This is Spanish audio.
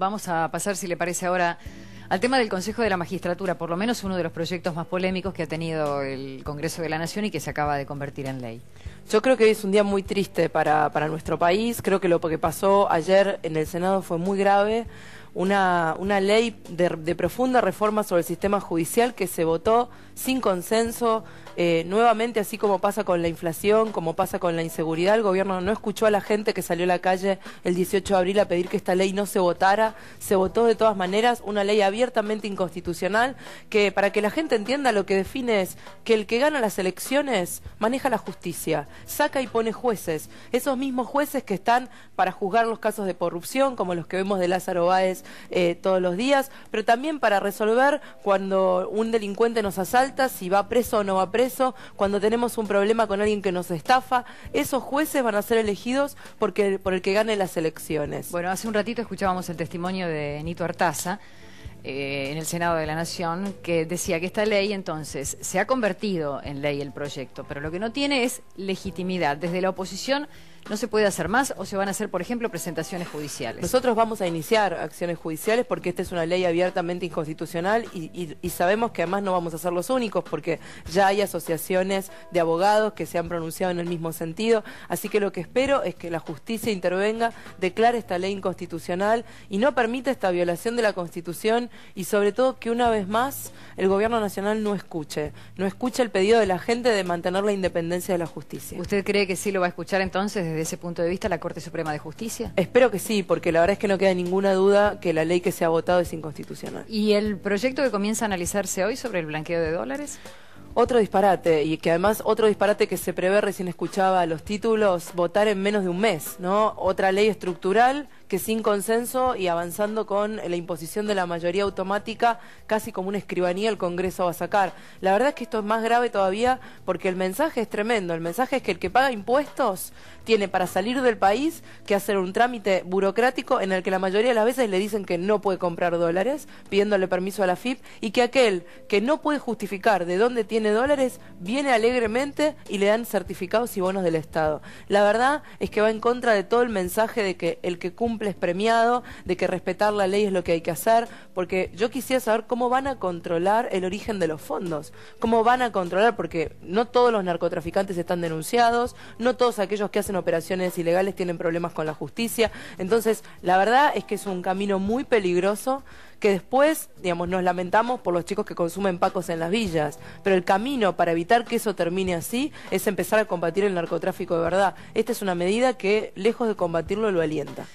Vamos a pasar, si le parece ahora, al tema del Consejo de la Magistratura, por lo menos uno de los proyectos más polémicos que ha tenido el Congreso de la Nación y que se acaba de convertir en ley. Yo creo que es un día muy triste para, para nuestro país. Creo que lo que pasó ayer en el Senado fue muy grave una, ley de, profunda reforma sobre el sistema judicial que se votó sin consenso. Eh, nuevamente, así como pasa con la inflación, como pasa con la inseguridad, el gobierno no escuchó a la gente que salió a la calle el 18 de abril a pedir que esta ley no se votara. Se votó de todas maneras una ley abiertamente inconstitucional que, para que la gente entienda, lo que define es que el que gana las elecciones maneja la justicia, saca y pone jueces. Esos mismos jueces que están para juzgar los casos de corrupción, como los que vemos de Lázaro Báez eh, todos los días, pero también para resolver cuando un delincuente nos asalta, si va preso o no va preso, cuando tenemos un problema con alguien que nos estafa, esos jueces van a ser elegidos porque, por el que gane las elecciones. Bueno, hace un ratito escuchábamos el testimonio de Nito Artaza. Eh, en el Senado de la Nación que decía que esta ley entonces se ha convertido en ley el proyecto, pero lo que no tiene es legitimidad. Desde la oposición no se puede hacer más o se van a hacer, por ejemplo, presentaciones judiciales? Nosotros vamos a iniciar acciones judiciales porque esta es una ley abiertamente inconstitucional y, sabemos que además no vamos a ser los únicos porque ya hay asociaciones de abogados que se han pronunciado en el mismo sentido. Así que lo que espero es que la justicia intervenga, declare esta ley inconstitucional y no permita esta violación de la Constitución y sobre todo que una vez más el Gobierno Nacional no escuche, no escuche el pedido de la gente de mantener la independencia de la justicia. ¿Usted cree que sí lo va a escuchar entonces? desde ese punto de vista la Corte Suprema de Justicia? Espero que sí, porque la verdad es que no queda ninguna duda que la ley que se ha votado es inconstitucional. ¿Y el proyecto que comienza a analizarse hoy sobre el blanqueo de dólares? Otro disparate, y que además otro disparate que se prevé, recién escuchaba los títulos, votar en menos de un mes, ¿no? Otra ley estructural que sin consenso y avanzando con la imposición de la mayoría automática, casi como una escribanía, el Congreso va a sacar. La verdad es que esto es más grave todavía porque el mensaje es tremendo. El mensaje es que el que paga impuestos tiene para salir del país que hacer un trámite burocrático en el que la mayoría de las veces le dicen que no puede comprar dólares, pidiéndole permiso a la FIP, y que aquel que no puede justificar de dónde tiene dólares viene alegremente y le dan certificados y bonos del Estado. La verdad es que va en contra de todo el mensaje de que el que cumple es premiado, de que respetar la ley es lo que hay que hacer, porque yo quisiera saber cómo van a controlar el origen de los fondos, cómo van a controlar, porque no todos los narcotraficantes están denunciados, no todos aquellos que hacen operaciones ilegales tienen problemas con la justicia. Entonces, la verdad es que es un camino muy peligroso que después, digamos, nos lamentamos por los chicos que consumen pacos en las villas, pero el camino para evitar que eso termine así es empezar a combatir el narcotráfico de verdad. Esta es una medida que, lejos de combatirlo, lo alienta.